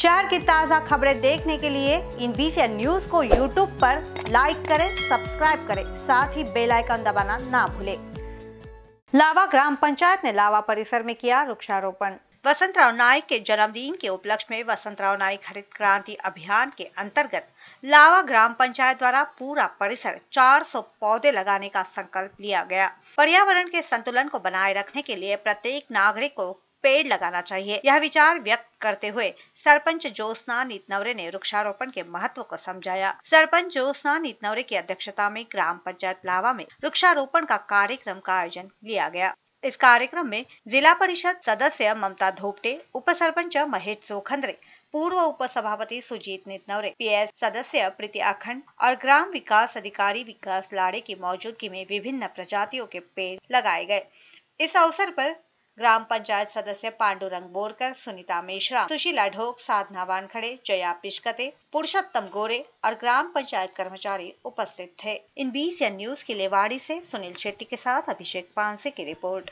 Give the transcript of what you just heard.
शहर की ताज़ा खबरें देखने के लिए इन बीसी न्यूज को यूट्यूब पर लाइक करें सब्सक्राइब करें साथ ही बेल आइकन दबाना ना भूलें लावा ग्राम पंचायत ने लावा परिसर में किया वृक्षारोपण वसंतराव नाइक के जन्मदिन के उपलक्ष्य में वसंतराव नाइक हरित क्रांति अभियान के अंतर्गत लावा ग्राम पंचायत द्वारा पूरा परिसर 400 पौधे लगाने का संकल्प लिया गया पर्यावरण के संतुलन को बनाए रखने के लिए प्रत्येक नागरिक को पेड़ लगाना चाहिए यह विचार व्यक्त करते हुए सरपंच ज्योत्सना नितनवरे ने वृक्षारोपण के महत्व को समझाया सरपंच ज्योत्ना नितनवरे की अध्यक्षता में ग्राम पंचायत लावा में वृक्षारोपण का कार्यक्रम का आयोजन किया गया इस कार्यक्रम में जिला परिषद सदस्य ममता धोपटे उप सरपंच महेश सोखंद्रे पूर्व उप सभापति सुजीत नितनवरे एस सदस्य प्रीति अखंड और ग्राम विकास अधिकारी विकास लाड़े की मौजूदगी में विभिन्न प्रजातियों के पेड़ लगाए गए इस अवसर पर ग्राम पंचायत सदस्य पांडुरंग बोरकर सुनीता मेश्रा सुशीला ढोक साधना वानखड़े जया पिशकते पुरुषोत्तम गोरे और ग्राम पंचायत कर्मचारी उपस्थित थे इन बीस न्यूज के लिए वाड़ी से सुनील शेट्टी के साथ अभिषेक पानसे की रिपोर्ट